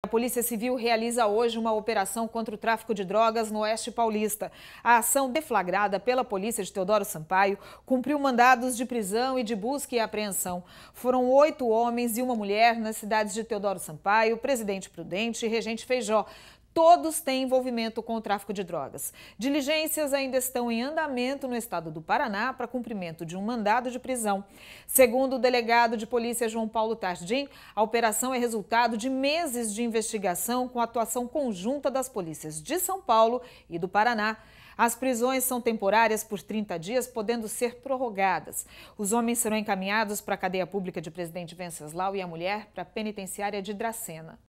A Polícia Civil realiza hoje uma operação contra o tráfico de drogas no Oeste Paulista. A ação deflagrada pela polícia de Teodoro Sampaio cumpriu mandados de prisão e de busca e apreensão. Foram oito homens e uma mulher nas cidades de Teodoro Sampaio, Presidente Prudente e Regente Feijó todos têm envolvimento com o tráfico de drogas. Diligências ainda estão em andamento no estado do Paraná para cumprimento de um mandado de prisão. Segundo o delegado de polícia João Paulo Tardim, a operação é resultado de meses de investigação com atuação conjunta das polícias de São Paulo e do Paraná. As prisões são temporárias por 30 dias, podendo ser prorrogadas. Os homens serão encaminhados para a cadeia pública de Presidente Venceslau e a mulher para a penitenciária de Dracena.